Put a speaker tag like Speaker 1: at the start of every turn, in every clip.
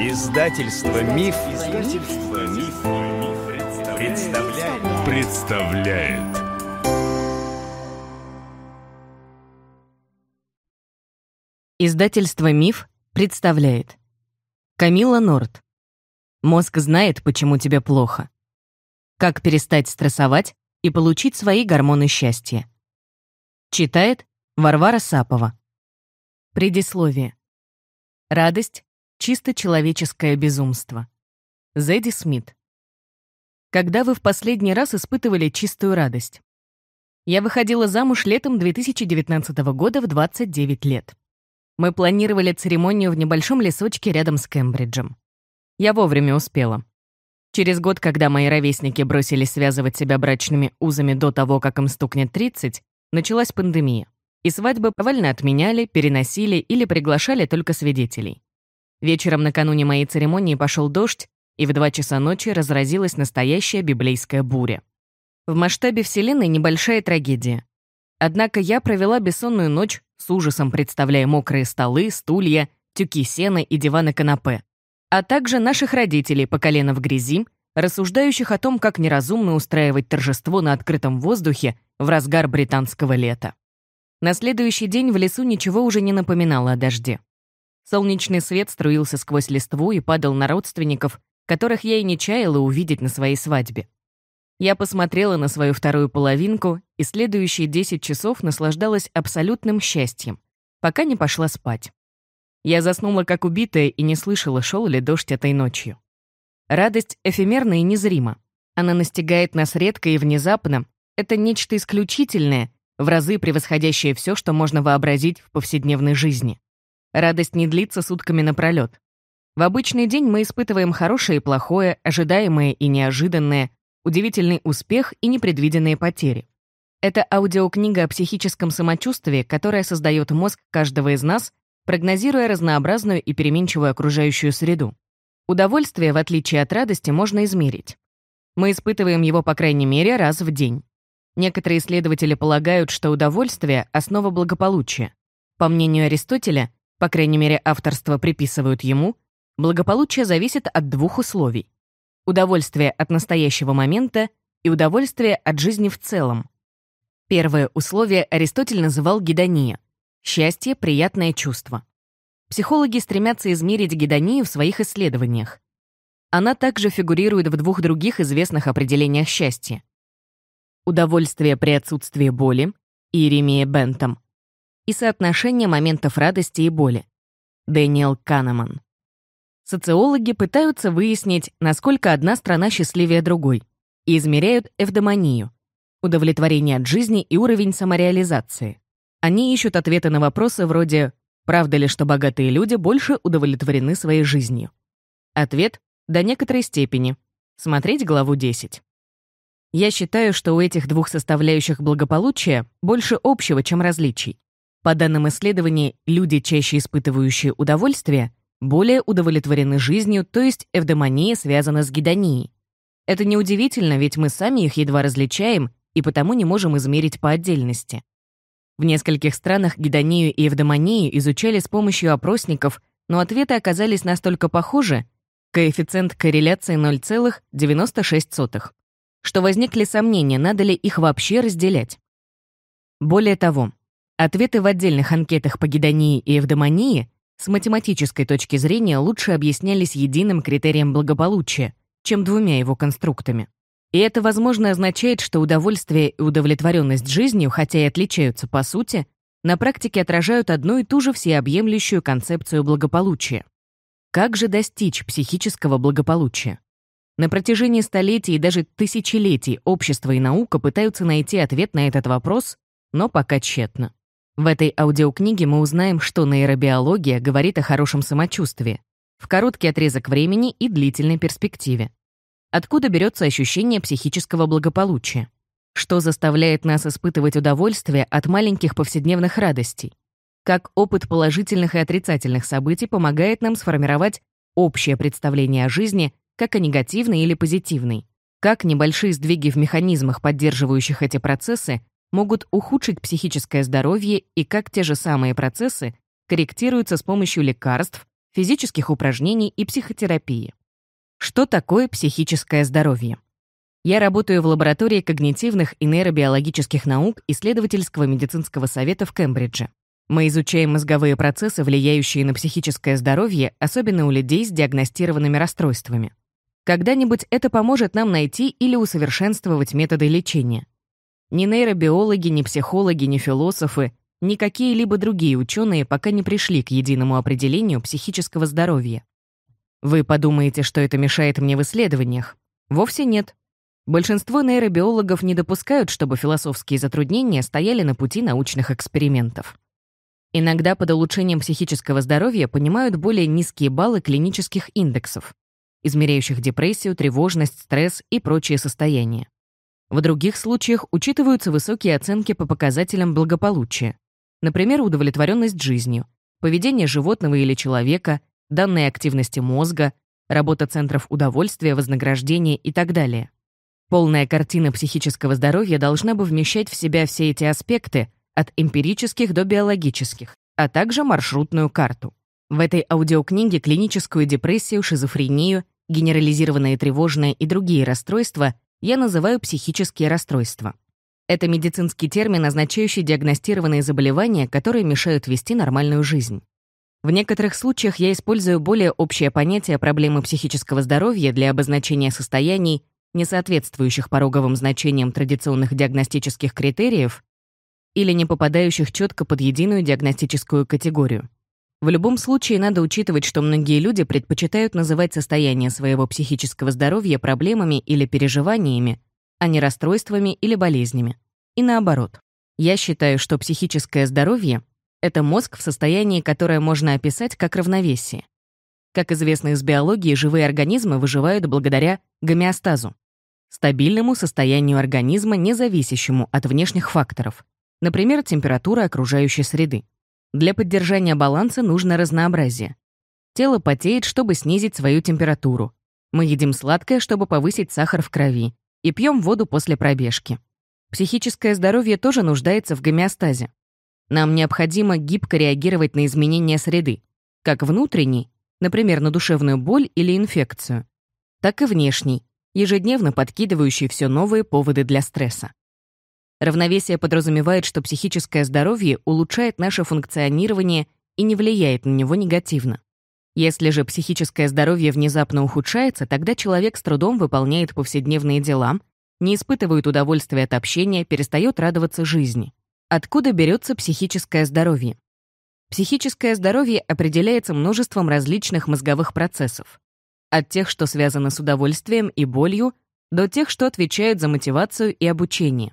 Speaker 1: Издательство Миф, Издательство Миф, представляет. представляет. Издательство Миф представляет. Камила Норт. Мозг знает, почему тебе плохо. Как перестать стрессовать и получить свои гормоны счастья. Читает Варвара Сапова. Предисловие. Радость Чисто человеческое безумство. Зэдди Смит. Когда вы в последний раз испытывали чистую радость? Я выходила замуж летом 2019 года в 29 лет. Мы планировали церемонию в небольшом лесочке рядом с Кембриджем. Я вовремя успела. Через год, когда мои ровесники бросили связывать себя брачными узами до того, как им стукнет 30, началась пандемия. И свадьбы повально отменяли, переносили или приглашали только свидетелей. Вечером накануне моей церемонии пошел дождь, и в два часа ночи разразилась настоящая библейская буря. В масштабе Вселенной небольшая трагедия. Однако я провела бессонную ночь, с ужасом представляя мокрые столы, стулья, тюки сена и диваны-канапе. А также наших родителей по колено в грязи, рассуждающих о том, как неразумно устраивать торжество на открытом воздухе в разгар британского лета. На следующий день в лесу ничего уже не напоминало о дожде. Солнечный свет струился сквозь листву и падал на родственников, которых я и не чаяла увидеть на своей свадьбе. Я посмотрела на свою вторую половинку и следующие 10 часов наслаждалась абсолютным счастьем, пока не пошла спать. Я заснула как убитая и не слышала, шел ли дождь этой ночью. Радость эфемерна и незрима. Она настигает нас редко и внезапно. Это нечто исключительное, в разы превосходящее все, что можно вообразить в повседневной жизни. Радость не длится сутками напролет. В обычный день мы испытываем хорошее и плохое, ожидаемое и неожиданное, удивительный успех и непредвиденные потери. Это аудиокнига о психическом самочувствии, которая создает мозг каждого из нас, прогнозируя разнообразную и переменчивую окружающую среду. Удовольствие, в отличие от радости, можно измерить. Мы испытываем его, по крайней мере, раз в день. Некоторые исследователи полагают, что удовольствие — основа благополучия. По мнению Аристотеля, по крайней мере авторство приписывают ему, благополучие зависит от двух условий. Удовольствие от настоящего момента и удовольствие от жизни в целом. Первое условие Аристотель называл гедония — счастье, приятное чувство. Психологи стремятся измерить гедонию в своих исследованиях. Она также фигурирует в двух других известных определениях счастья. Удовольствие при отсутствии боли, Иеремия Бентом, и соотношение моментов радости и боли. Дэниел Канеман. Социологи пытаются выяснить, насколько одна страна счастливее другой, и измеряют эвдоманию — удовлетворение от жизни и уровень самореализации. Они ищут ответы на вопросы вроде «Правда ли, что богатые люди больше удовлетворены своей жизнью?» Ответ — до некоторой степени. Смотреть главу 10. Я считаю, что у этих двух составляющих благополучия больше общего, чем различий. По данным исследований, люди, чаще испытывающие удовольствие, более удовлетворены жизнью, то есть эвдемония связана с гедонией. Это неудивительно, ведь мы сами их едва различаем и потому не можем измерить по отдельности. В нескольких странах гедонию и эвдемонию изучали с помощью опросников, но ответы оказались настолько похожи, коэффициент корреляции 0,96, что возникли сомнения, надо ли их вообще разделять. Более того, Ответы в отдельных анкетах по гедонии и эвдомонии с математической точки зрения лучше объяснялись единым критерием благополучия, чем двумя его конструктами. И это, возможно, означает, что удовольствие и удовлетворенность жизнью, хотя и отличаются по сути, на практике отражают одну и ту же всеобъемлющую концепцию благополучия. Как же достичь психического благополучия? На протяжении столетий и даже тысячелетий общество и наука пытаются найти ответ на этот вопрос, но пока тщетно. В этой аудиокниге мы узнаем, что нейробиология говорит о хорошем самочувствии в короткий отрезок времени и длительной перспективе. Откуда берется ощущение психического благополучия? Что заставляет нас испытывать удовольствие от маленьких повседневных радостей? Как опыт положительных и отрицательных событий помогает нам сформировать общее представление о жизни как о негативной или позитивной? Как небольшие сдвиги в механизмах, поддерживающих эти процессы, могут ухудшить психическое здоровье и как те же самые процессы корректируются с помощью лекарств, физических упражнений и психотерапии. Что такое психическое здоровье? Я работаю в лаборатории когнитивных и нейробиологических наук исследовательского медицинского совета в Кембридже. Мы изучаем мозговые процессы, влияющие на психическое здоровье, особенно у людей с диагностированными расстройствами. Когда-нибудь это поможет нам найти или усовершенствовать методы лечения. Ни нейробиологи, ни психологи, ни философы, ни какие-либо другие ученые пока не пришли к единому определению психического здоровья. Вы подумаете, что это мешает мне в исследованиях? Вовсе нет. Большинство нейробиологов не допускают, чтобы философские затруднения стояли на пути научных экспериментов. Иногда под улучшением психического здоровья понимают более низкие баллы клинических индексов, измеряющих депрессию, тревожность, стресс и прочие состояния. В других случаях учитываются высокие оценки по показателям благополучия, например, удовлетворенность жизнью, поведение животного или человека, данные активности мозга, работа центров удовольствия, вознаграждения и так далее. Полная картина психического здоровья должна бы вмещать в себя все эти аспекты, от эмпирических до биологических, а также маршрутную карту. В этой аудиокниге клиническую депрессию, шизофрению, генерализированное тревожное и другие расстройства я называю психические расстройства. Это медицинский термин, означающий диагностированные заболевания, которые мешают вести нормальную жизнь. В некоторых случаях я использую более общее понятие проблемы психического здоровья для обозначения состояний, не соответствующих пороговым значениям традиционных диагностических критериев или не попадающих четко под единую диагностическую категорию. В любом случае надо учитывать, что многие люди предпочитают называть состояние своего психического здоровья проблемами или переживаниями, а не расстройствами или болезнями. И наоборот. Я считаю, что психическое здоровье — это мозг в состоянии, которое можно описать как равновесие. Как известно из биологии, живые организмы выживают благодаря гомеостазу — стабильному состоянию организма, не зависящему от внешних факторов, например, температуры окружающей среды. Для поддержания баланса нужно разнообразие. Тело потеет, чтобы снизить свою температуру. Мы едим сладкое, чтобы повысить сахар в крови. И пьем воду после пробежки. Психическое здоровье тоже нуждается в гомеостазе. Нам необходимо гибко реагировать на изменения среды, как внутренней, например, на душевную боль или инфекцию, так и внешней, ежедневно подкидывающей все новые поводы для стресса. Равновесие подразумевает, что психическое здоровье улучшает наше функционирование и не влияет на него негативно. Если же психическое здоровье внезапно ухудшается, тогда человек с трудом выполняет повседневные дела, не испытывает удовольствия от общения, перестает радоваться жизни. Откуда берется психическое здоровье? Психическое здоровье определяется множеством различных мозговых процессов. От тех, что связаны с удовольствием и болью, до тех, что отвечают за мотивацию и обучение.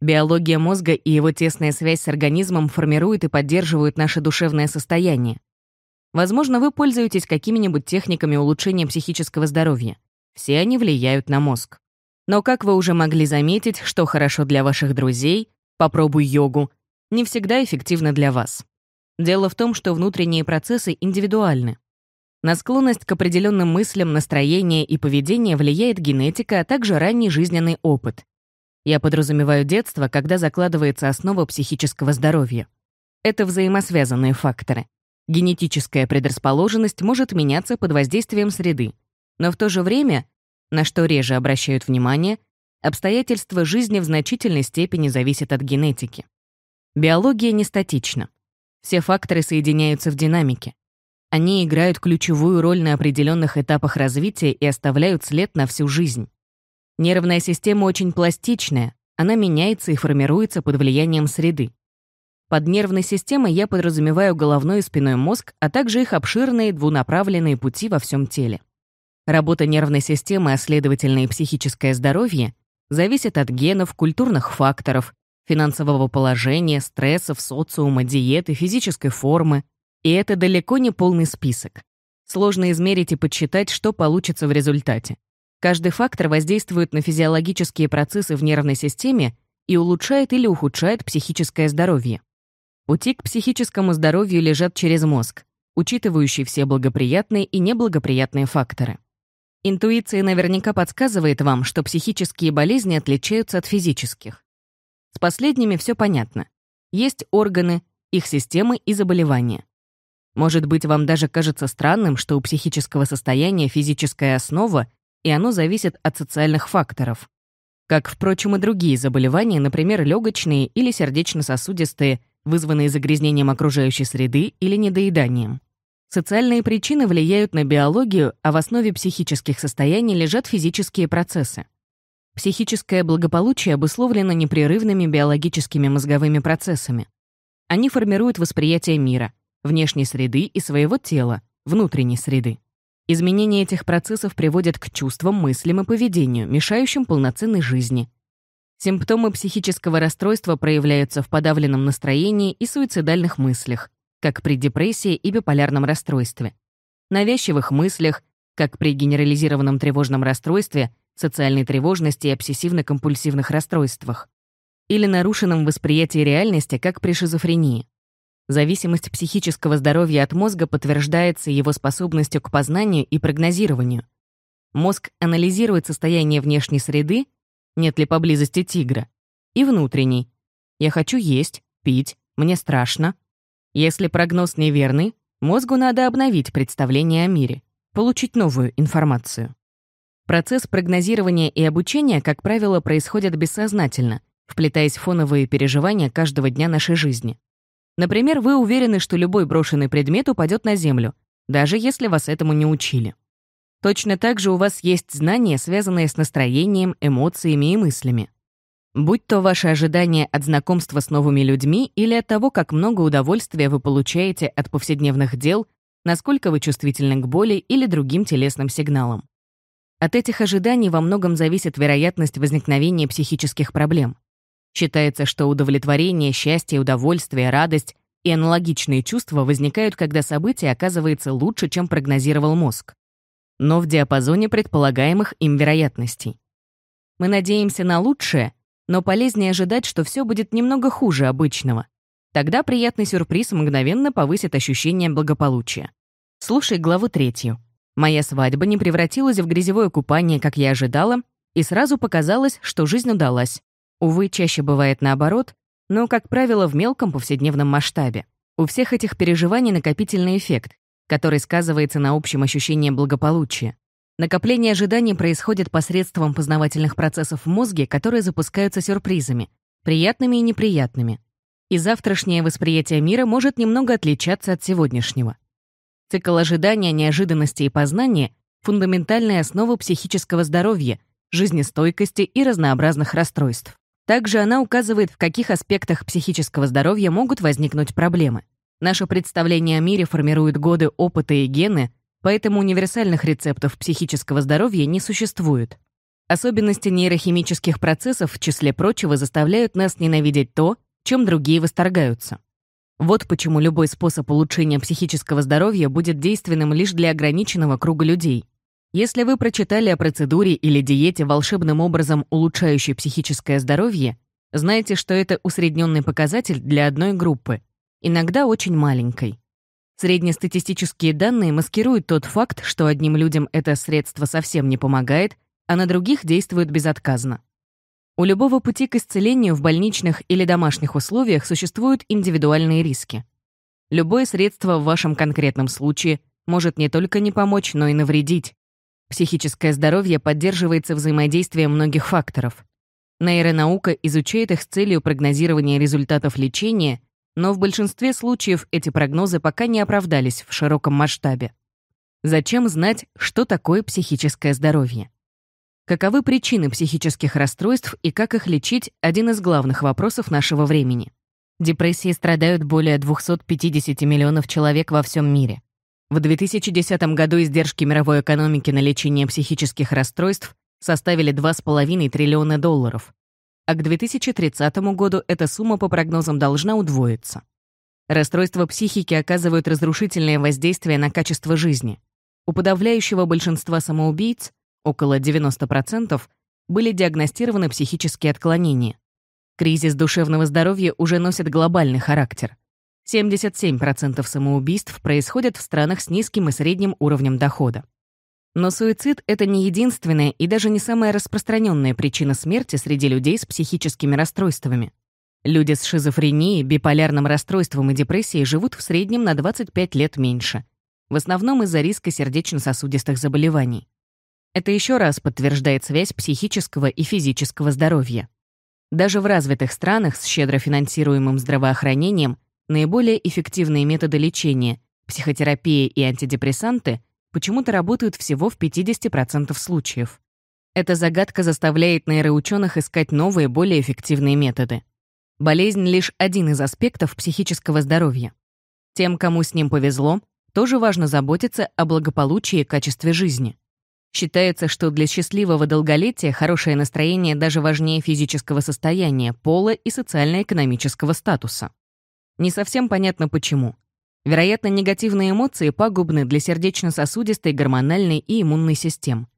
Speaker 1: Биология мозга и его тесная связь с организмом формируют и поддерживают наше душевное состояние. Возможно, вы пользуетесь какими-нибудь техниками улучшения психического здоровья. Все они влияют на мозг. Но как вы уже могли заметить, что хорошо для ваших друзей, попробуй йогу, не всегда эффективно для вас. Дело в том, что внутренние процессы индивидуальны. На склонность к определенным мыслям, настроение и поведение влияет генетика, а также ранний жизненный опыт. Я подразумеваю детство, когда закладывается основа психического здоровья. Это взаимосвязанные факторы. Генетическая предрасположенность может меняться под воздействием среды. Но в то же время, на что реже обращают внимание, обстоятельства жизни в значительной степени зависят от генетики. Биология не статична. Все факторы соединяются в динамике. Они играют ключевую роль на определенных этапах развития и оставляют след на всю жизнь. Нервная система очень пластичная, она меняется и формируется под влиянием среды. Под нервной системой я подразумеваю головной и спиной мозг, а также их обширные двунаправленные пути во всем теле. Работа нервной системы, а следовательно и психическое здоровье, зависит от генов, культурных факторов, финансового положения, стрессов, социума, диеты, физической формы. И это далеко не полный список. Сложно измерить и подсчитать, что получится в результате. Каждый фактор воздействует на физиологические процессы в нервной системе и улучшает или ухудшает психическое здоровье. Пути к психическому здоровью лежат через мозг, учитывающий все благоприятные и неблагоприятные факторы. Интуиция наверняка подсказывает вам, что психические болезни отличаются от физических. С последними все понятно. Есть органы, их системы и заболевания. Может быть, вам даже кажется странным, что у психического состояния физическая основа и оно зависит от социальных факторов. Как, впрочем, и другие заболевания, например, легочные или сердечно-сосудистые, вызванные загрязнением окружающей среды или недоеданием. Социальные причины влияют на биологию, а в основе психических состояний лежат физические процессы. Психическое благополучие обусловлено непрерывными биологическими мозговыми процессами. Они формируют восприятие мира, внешней среды и своего тела, внутренней среды. Изменение этих процессов приводит к чувствам, мыслям и поведению, мешающим полноценной жизни. Симптомы психического расстройства проявляются в подавленном настроении и суицидальных мыслях, как при депрессии и биполярном расстройстве, навязчивых мыслях, как при генерализированном тревожном расстройстве, социальной тревожности и обсессивно-компульсивных расстройствах, или нарушенном восприятии реальности, как при шизофрении. Зависимость психического здоровья от мозга подтверждается его способностью к познанию и прогнозированию. Мозг анализирует состояние внешней среды, нет ли поблизости тигра, и внутренней. Я хочу есть, пить, мне страшно. Если прогноз неверный, мозгу надо обновить представление о мире, получить новую информацию. Процесс прогнозирования и обучения, как правило, происходит бессознательно, вплетаясь в фоновые переживания каждого дня нашей жизни. Например, вы уверены, что любой брошенный предмет упадет на землю, даже если вас этому не учили. Точно так же у вас есть знания, связанные с настроением, эмоциями и мыслями. Будь то ваше ожидание от знакомства с новыми людьми или от того, как много удовольствия вы получаете от повседневных дел, насколько вы чувствительны к боли или другим телесным сигналам. От этих ожиданий во многом зависит вероятность возникновения психических проблем. Считается, что удовлетворение, счастье, удовольствие, радость и аналогичные чувства возникают, когда событие оказывается лучше, чем прогнозировал мозг, но в диапазоне предполагаемых им вероятностей. Мы надеемся на лучшее, но полезнее ожидать, что все будет немного хуже обычного. Тогда приятный сюрприз мгновенно повысит ощущение благополучия. Слушай главу третью. Моя свадьба не превратилась в грязевое купание, как я ожидала, и сразу показалось, что жизнь удалась. Увы, чаще бывает наоборот, но, как правило, в мелком повседневном масштабе. У всех этих переживаний накопительный эффект, который сказывается на общем ощущении благополучия. Накопление ожиданий происходит посредством познавательных процессов в мозге, которые запускаются сюрпризами, приятными и неприятными. И завтрашнее восприятие мира может немного отличаться от сегодняшнего. Цикл ожидания, неожиданности и познания — фундаментальная основа психического здоровья, жизнестойкости и разнообразных расстройств. Также она указывает, в каких аспектах психического здоровья могут возникнуть проблемы. Наше представление о мире формируют годы опыта и гены, поэтому универсальных рецептов психического здоровья не существует. Особенности нейрохимических процессов, в числе прочего, заставляют нас ненавидеть то, чем другие восторгаются. Вот почему любой способ улучшения психического здоровья будет действенным лишь для ограниченного круга людей. Если вы прочитали о процедуре или диете, волшебным образом улучшающей психическое здоровье, знаете, что это усредненный показатель для одной группы, иногда очень маленькой. Среднестатистические данные маскируют тот факт, что одним людям это средство совсем не помогает, а на других действует безотказно. У любого пути к исцелению в больничных или домашних условиях существуют индивидуальные риски. Любое средство в вашем конкретном случае может не только не помочь, но и навредить. Психическое здоровье поддерживается взаимодействием многих факторов. Нейронаука изучает их с целью прогнозирования результатов лечения, но в большинстве случаев эти прогнозы пока не оправдались в широком масштабе. Зачем знать, что такое психическое здоровье? Каковы причины психических расстройств и как их лечить – один из главных вопросов нашего времени. Депрессии страдают более 250 миллионов человек во всем мире. В 2010 году издержки мировой экономики на лечение психических расстройств составили 2,5 триллиона долларов, а к 2030 году эта сумма, по прогнозам, должна удвоиться. Расстройства психики оказывают разрушительное воздействие на качество жизни. У подавляющего большинства самоубийц, около 90%, были диагностированы психические отклонения. Кризис душевного здоровья уже носит глобальный характер. 77% самоубийств происходят в странах с низким и средним уровнем дохода. Но суицид — это не единственная и даже не самая распространенная причина смерти среди людей с психическими расстройствами. Люди с шизофренией, биполярным расстройством и депрессией живут в среднем на 25 лет меньше, в основном из-за риска сердечно-сосудистых заболеваний. Это еще раз подтверждает связь психического и физического здоровья. Даже в развитых странах с щедро финансируемым здравоохранением Наиболее эффективные методы лечения – психотерапия и антидепрессанты – почему-то работают всего в 50% случаев. Эта загадка заставляет нейроученых искать новые, более эффективные методы. Болезнь — лишь один из аспектов психического здоровья. Тем, кому с ним повезло, тоже важно заботиться о благополучии и качестве жизни. Считается, что для счастливого долголетия хорошее настроение даже важнее физического состояния, пола и социально-экономического статуса. Не совсем понятно почему. Вероятно, негативные эмоции пагубны для сердечно-сосудистой, гормональной и иммунной систем.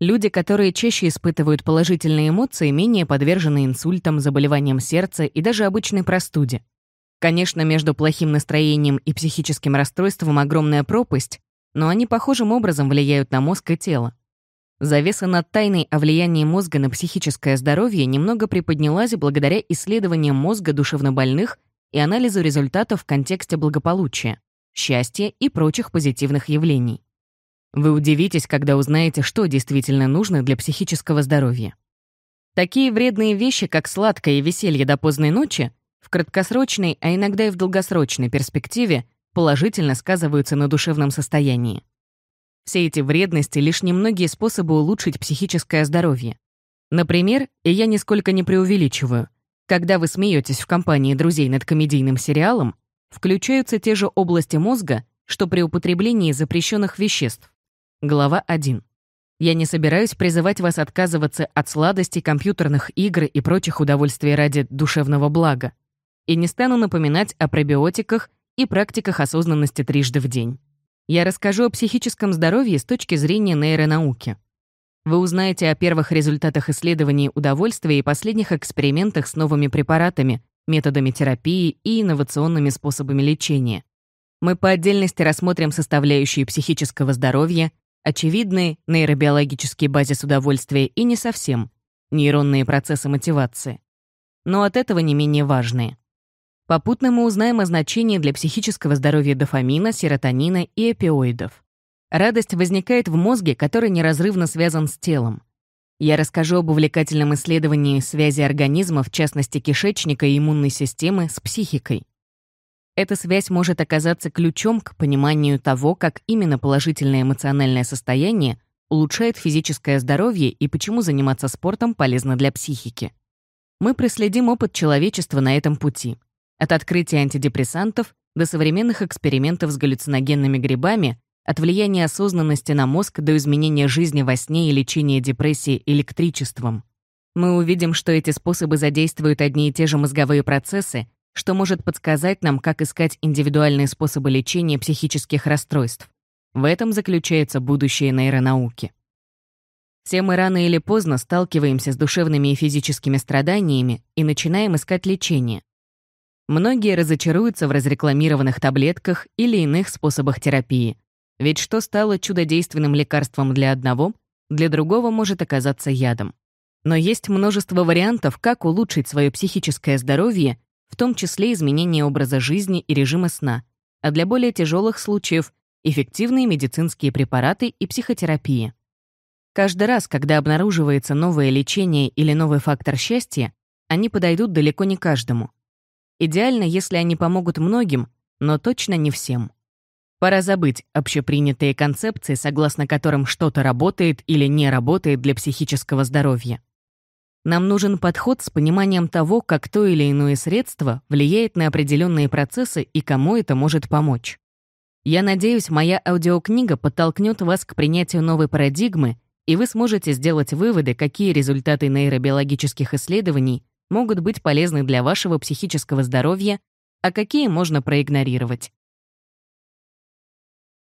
Speaker 1: Люди, которые чаще испытывают положительные эмоции, менее подвержены инсультам, заболеваниям сердца и даже обычной простуде. Конечно, между плохим настроением и психическим расстройством огромная пропасть, но они похожим образом влияют на мозг и тело. Завеса над тайной о влиянии мозга на психическое здоровье немного приподнялась благодаря исследованиям мозга душевнобольных и анализу результатов в контексте благополучия, счастья и прочих позитивных явлений. Вы удивитесь, когда узнаете, что действительно нужно для психического здоровья. Такие вредные вещи, как сладкое и веселье до поздной ночи, в краткосрочной, а иногда и в долгосрочной перспективе положительно сказываются на душевном состоянии. Все эти вредности — лишь немногие способы улучшить психическое здоровье. Например, и я нисколько не преувеличиваю — когда вы смеетесь в компании друзей над комедийным сериалом, включаются те же области мозга, что при употреблении запрещенных веществ. Глава 1. Я не собираюсь призывать вас отказываться от сладостей, компьютерных игр и прочих удовольствий ради душевного блага. И не стану напоминать о пробиотиках и практиках осознанности трижды в день. Я расскажу о психическом здоровье с точки зрения нейронауки. Вы узнаете о первых результатах исследований удовольствия и последних экспериментах с новыми препаратами, методами терапии и инновационными способами лечения. Мы по отдельности рассмотрим составляющие психического здоровья, очевидные нейробиологический базис удовольствия и не совсем, нейронные процессы мотивации. Но от этого не менее важные. Попутно мы узнаем о значении для психического здоровья дофамина, серотонина и опиоидов. Радость возникает в мозге, который неразрывно связан с телом. Я расскажу об увлекательном исследовании связи организма, в частности кишечника и иммунной системы, с психикой. Эта связь может оказаться ключом к пониманию того, как именно положительное эмоциональное состояние улучшает физическое здоровье и почему заниматься спортом полезно для психики. Мы проследим опыт человечества на этом пути. От открытия антидепрессантов до современных экспериментов с галлюциногенными грибами от влияния осознанности на мозг до изменения жизни во сне и лечения депрессии электричеством. Мы увидим, что эти способы задействуют одни и те же мозговые процессы, что может подсказать нам, как искать индивидуальные способы лечения психических расстройств. В этом заключается будущее нейронауки. Все мы рано или поздно сталкиваемся с душевными и физическими страданиями и начинаем искать лечение. Многие разочаруются в разрекламированных таблетках или иных способах терапии. Ведь что стало чудодейственным лекарством для одного, для другого может оказаться ядом. Но есть множество вариантов, как улучшить свое психическое здоровье, в том числе изменение образа жизни и режима сна, а для более тяжелых случаев — эффективные медицинские препараты и психотерапия. Каждый раз, когда обнаруживается новое лечение или новый фактор счастья, они подойдут далеко не каждому. Идеально, если они помогут многим, но точно не всем. Пора забыть общепринятые концепции, согласно которым что-то работает или не работает для психического здоровья. Нам нужен подход с пониманием того, как то или иное средство влияет на определенные процессы и кому это может помочь. Я надеюсь, моя аудиокнига подтолкнет вас к принятию новой парадигмы, и вы сможете сделать выводы, какие результаты нейробиологических исследований могут быть полезны для вашего психического здоровья, а какие можно проигнорировать.